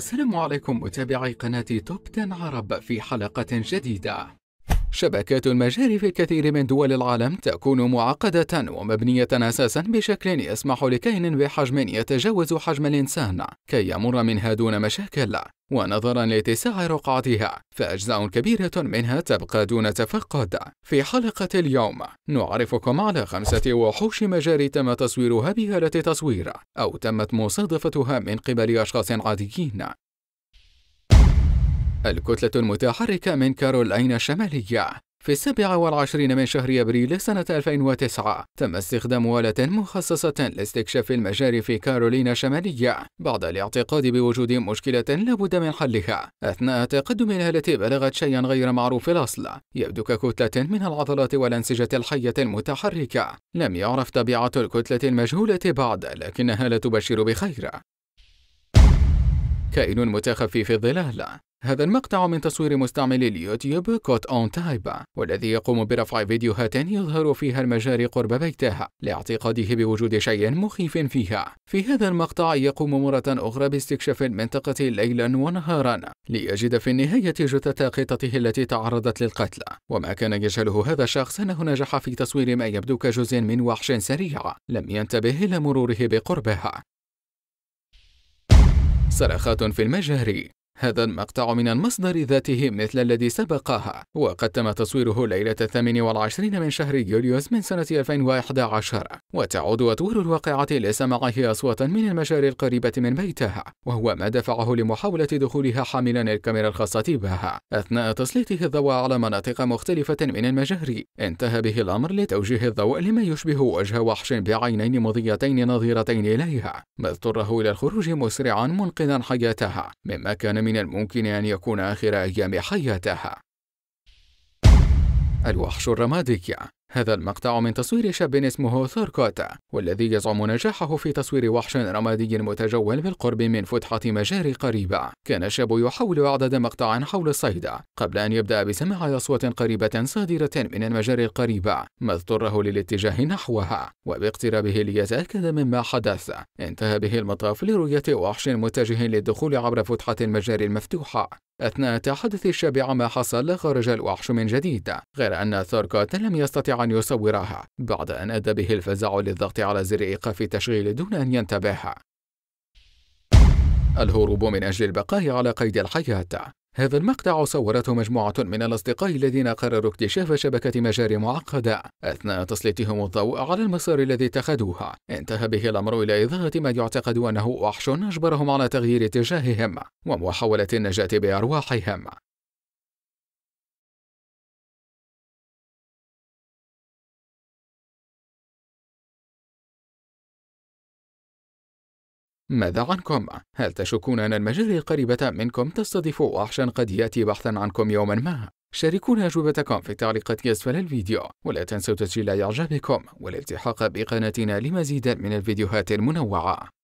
السلام عليكم متابعي قناة توب 10 عرب في حلقة جديدة شبكات المجاري في الكثير من دول العالم تكون معقدة ومبنية أساسا بشكل يسمح لكائن بحجم يتجاوز حجم الإنسان كي يمر منها دون مشاكل ونظرا لاتساع رقعتها فأجزاء كبيرة منها تبقى دون تفقد في حلقة اليوم نعرفكم على خمسة وحوش مجاري تم تصويرها بآلة تصوير أو تمت مصادفتها من قبل أشخاص عاديين الكتلة المتحركة من كارولاينا الشمالية في السابع والعشرين من شهر أبريل سنة 2009 تم استخدام آلة مخصصة لاستكشاف المجاري في كارولينا الشمالية بعد الاعتقاد بوجود مشكلة لابد من حلها أثناء تقدم الآلة بلغت شيئا غير معروف الأصل يبدو ككتلة من العضلات والأنسجة الحية المتحركة لم يعرف طبيعة الكتلة المجهولة بعد لكنها لا تبشر بخير كائن متخفي في الظلال هذا المقطع من تصوير مستعمل اليوتيوب كوت اون تايب والذي يقوم برفع فيديوهات يظهر فيها المجاري قرب بيته لاعتقاده بوجود شيء مخيف فيها في هذا المقطع يقوم مرة أخرى باستكشاف المنطقة ليلا ونهارا ليجد في النهاية جثة قطته التي تعرضت للقتل وما كان يجهله هذا الشخص أنه نجح في تصوير ما يبدو كجزء من وحش سريع لم ينتبه إلى مروره بقربها صرخات في المجاري هذا المقطع من المصدر ذاته مثل الذي سبقها وقد تم تصويره ليلة الثامن والعشرين من شهر يوليوز من سنة 2011 وتعود أطوار الواقعة لسماعه أصواتا من المشاري القريبة من بيتها وهو ما دفعه لمحاولة دخولها حاملا الكاميرا الخاصة بها أثناء تسليطه الضوء على مناطق مختلفة من المجاري انتهى به الأمر لتوجيه الضوء لما يشبه وجه وحش بعينين مضيتين نظيرتين إليها ما اضطره إلى الخروج مسرعا منقذا حياتها مما كان من من الممكن أن يكون آخر أيام حياتها الوحش الرمادي هذا المقطع من تصوير شاب اسمه ثوركوت والذي يزعم نجاحه في تصوير وحش رمادي متجول بالقرب من فتحة مجاري قريبة كان الشاب يحاول إعداد مقطع حول الصيد قبل أن يبدأ بسماع أصوات قريبة صادرة من المجاري القريبة ما اضطره للاتجاه نحوها وباقترابه ليتأكد مما حدث انتهى به المطاف لرؤية وحش متجه للدخول عبر فتحة المجاري المفتوحة أثناء تحدث الشاب عما حصل خرج الوحش من جديد غير أن ثوركوت لم يستطع أن يصورها بعد أن أدى به الفزع للضغط على زر إيقاف التشغيل دون أن ينتبه الهروب من أجل البقاء على قيد الحياة هذا المقطع صورته مجموعة من الأصدقاء الذين قرروا اكتشاف شبكة مجاري معقدة أثناء تسليطهم الضوء على المسار الذي اتخذوه انتهى به الأمر إلى إضاءة ما يعتقد أنه وحش أجبرهم على تغيير اتجاههم ومحاولة النجاة بأرواحهم ماذا عنكم؟ هل تشكون أن المجاري القريبة منكم تستضيف وحشا قد يأتي بحثا عنكم يوما ما؟ شاركونا أجوبتكم في التعليقات أسفل الفيديو ولا تنسوا تسجيل إعجابكم والالتحاق بقناتنا لمزيد من الفيديوهات المنوعة